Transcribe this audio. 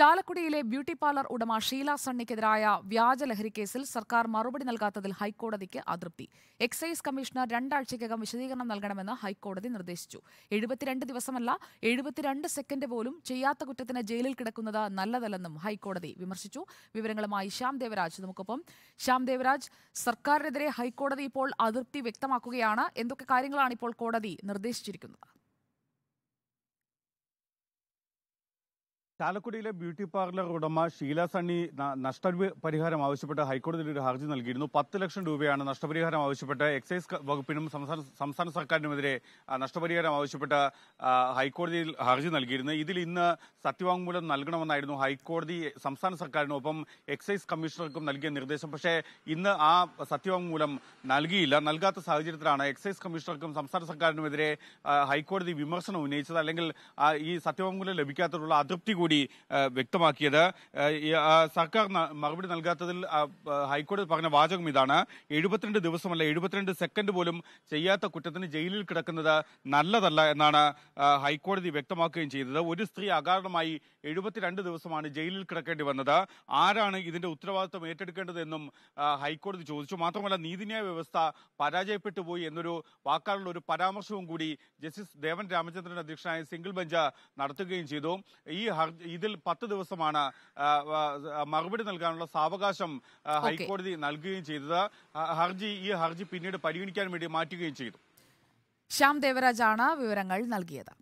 ചാലക്കുടിയിലെ beauty parlour ഉടമ ഷീല സണ്ണിക്കെതിരായ വ്യാജലഹരി കേസിൽ സർക്കാർ മറുപടി നൽകാത്തതിൽ ഹൈക്കോടതിക്ക് അതൃപ്തി എക്സൈസ് കമ്മീഷണർ രണ്ടാഴ്ചയ്ക്കകം വിശദീകരണം നൽകണമെന്ന് ഹൈക്കോടതി നിർദ്ദേശിച്ചു എഴുപത്തിരണ്ട് ദിവസമല്ല എഴുപത്തിരണ്ട് സെക്കൻഡ് പോലും ചെയ്യാത്ത കുറ്റത്തിന് ജയിലിൽ കിടക്കുന്നത് നല്ലതല്ലെന്നും ഹൈക്കോടതി വിമർശിച്ചു വിവരങ്ങളുമായി ശ്യാം ദേവരാജ് നമുക്കൊപ്പം ശ്യാം ദേവരാജ് സർക്കാരിനെതിരെ ഹൈക്കോടതി ഇപ്പോൾ അതൃപ്തി വ്യക്തമാക്കുകയാണ് എന്തൊക്കെ കാര്യങ്ങളാണ് ഇപ്പോൾ കോടതി നിർദ്ദേശിച്ചിരിക്കുന്നത് ചാലക്കുടിയിലെ ബ്യൂട്ടി പാർലർ ഉടമ ഷീല സണ്ണി പരിഹാരം ആവശ്യപ്പെട്ട് ഹൈക്കോടതിയിൽ ഒരു ഹർജി നൽകിയിരുന്നു പത്ത് ലക്ഷം രൂപയാണ് നഷ്ടപരിഹാരം ആവശ്യപ്പെട്ട് എക്സൈസ് വകുപ്പിനും സംസ്ഥാന സർക്കാരിനുമെതിരെ നഷ്ടപരിഹാരം ആവശ്യപ്പെട്ട് ഹൈക്കോടതിയിൽ ഹർജി നൽകിയിരുന്നു ഇതിൽ ഇന്ന് സത്യവാങ്മൂലം നൽകണമെന്നായിരുന്നു ഹൈക്കോടതി സംസ്ഥാന സർക്കാരിനും ഒപ്പം എക്സൈസ് കമ്മീഷണർക്കും നൽകിയ നിർദ്ദേശം പക്ഷേ ഇന്ന് ആ സത്യവാങ്മൂലം നൽകിയില്ല നൽകാത്ത സാഹചര്യത്തിലാണ് എക്സൈസ് കമ്മീഷണർക്കും സംസ്ഥാന സർക്കാരിനുമെതിരെ ഹൈക്കോടതി വിമർശനം ഉന്നയിച്ചത് അല്ലെങ്കിൽ ഈ സത്യവാങ്മൂലം ലഭിക്കാത്തതിലുള്ള അതൃപ്തി കൂടി കൂടി വ്യക്തമാക്കിയത് സർക്കാർ മറുപടി നൽകാത്തതിൽ ഹൈക്കോടതി പറഞ്ഞ വാചകം ഇതാണ് എഴുപത്തിരണ്ട് ദിവസമല്ല എഴുപത്തിരണ്ട് സെക്കൻഡ് പോലും ചെയ്യാത്ത കുറ്റത്തിന് ജയിലിൽ കിടക്കുന്നത് നല്ലതല്ല എന്നാണ് ഹൈക്കോടതി വ്യക്തമാക്കുകയും ചെയ്തത് ഒരു സ്ത്രീ അകാരണമായി എഴുപത്തിരണ്ട് ദിവസമാണ് ജയിലിൽ കിടക്കേണ്ടി വന്നത് ആരാണ് ഇതിന്റെ ഉത്തരവാദിത്വം ഏറ്റെടുക്കേണ്ടതെന്നും ഹൈക്കോടതി ചോദിച്ചു മാത്രമല്ല നീതിന്യായ വ്യവസ്ഥ പരാജയപ്പെട്ടു പോയി എന്നൊരു വാക്കാലുള്ള ഒരു പരാമർശവും കൂടി ജസ്റ്റിസ് ദേവൻ രാമചന്ദ്രൻ അധ്യക്ഷനായ സിംഗിൾ ബെഞ്ച് നടത്തുകയും ചെയ്തു ഈ ഇതിൽ പത്ത് ദിവസമാണ് മറുപടി നൽകാനുള്ള സാവകാശം ഹൈക്കോടതി നൽകുകയും ചെയ്തത് ഹർജി ഈ ഹർജി പിന്നീട് പരിഗണിക്കാൻ വേണ്ടി മാറ്റുകയും ചെയ്തു ശ്യാം ദേവരാജാണ് വിവരങ്ങൾ നൽകിയത്